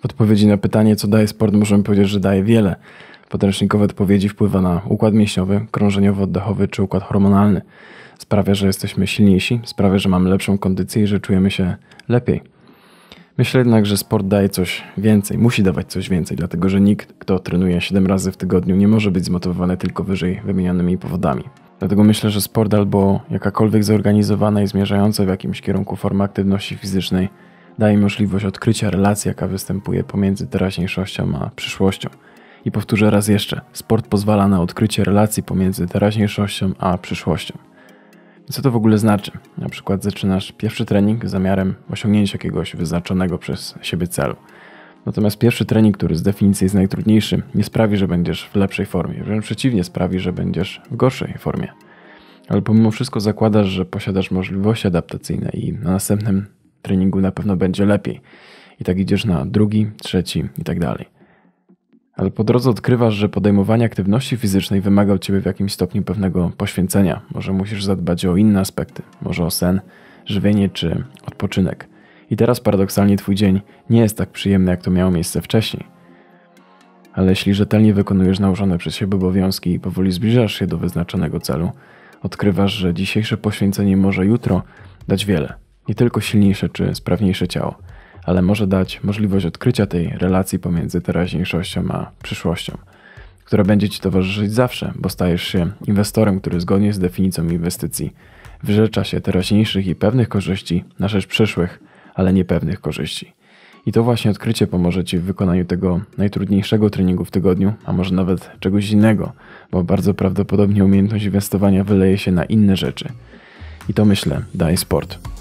W odpowiedzi na pytanie, co daje sport, możemy powiedzieć, że daje wiele. Podręcznikowe odpowiedzi wpływa na układ mięśniowy, krążeniowo-oddechowy czy układ hormonalny. Sprawia, że jesteśmy silniejsi, sprawia, że mamy lepszą kondycję i że czujemy się lepiej. Myślę jednak, że sport daje coś więcej, musi dawać coś więcej, dlatego że nikt, kto trenuje 7 razy w tygodniu, nie może być zmotywowany tylko wyżej wymienionymi powodami. Dlatego myślę, że sport albo jakakolwiek zorganizowana i zmierzająca w jakimś kierunku forma aktywności fizycznej daje możliwość odkrycia relacji, jaka występuje pomiędzy teraźniejszością a przyszłością. I powtórzę raz jeszcze, sport pozwala na odkrycie relacji pomiędzy teraźniejszością a przyszłością. Co to w ogóle znaczy? Na przykład zaczynasz pierwszy trening z zamiarem osiągnięcia jakiegoś wyznaczonego przez siebie celu. Natomiast pierwszy trening, który z definicji jest najtrudniejszy, nie sprawi, że będziesz w lepszej formie, wręcz przeciwnie, sprawi, że będziesz w gorszej formie. Ale pomimo wszystko zakładasz, że posiadasz możliwości adaptacyjne i na następnym treningu na pewno będzie lepiej. I tak idziesz na drugi, trzeci i tak dalej. Ale po drodze odkrywasz, że podejmowanie aktywności fizycznej wymaga od ciebie w jakimś stopniu pewnego poświęcenia. Może musisz zadbać o inne aspekty, może o sen, żywienie czy odpoczynek. I teraz paradoksalnie twój dzień nie jest tak przyjemny, jak to miało miejsce wcześniej. Ale jeśli rzetelnie wykonujesz nałożone przez siebie obowiązki i powoli zbliżasz się do wyznaczonego celu, odkrywasz, że dzisiejsze poświęcenie może jutro dać wiele nie tylko silniejsze czy sprawniejsze ciało, ale może dać możliwość odkrycia tej relacji pomiędzy teraźniejszością a przyszłością, która będzie Ci towarzyszyć zawsze, bo stajesz się inwestorem, który zgodnie z definicją inwestycji wyrzecza się teraźniejszych i pewnych korzyści na rzecz przyszłych, ale niepewnych korzyści. I to właśnie odkrycie pomoże Ci w wykonaniu tego najtrudniejszego treningu w tygodniu, a może nawet czegoś innego, bo bardzo prawdopodobnie umiejętność inwestowania wyleje się na inne rzeczy. I to myślę, daje sport.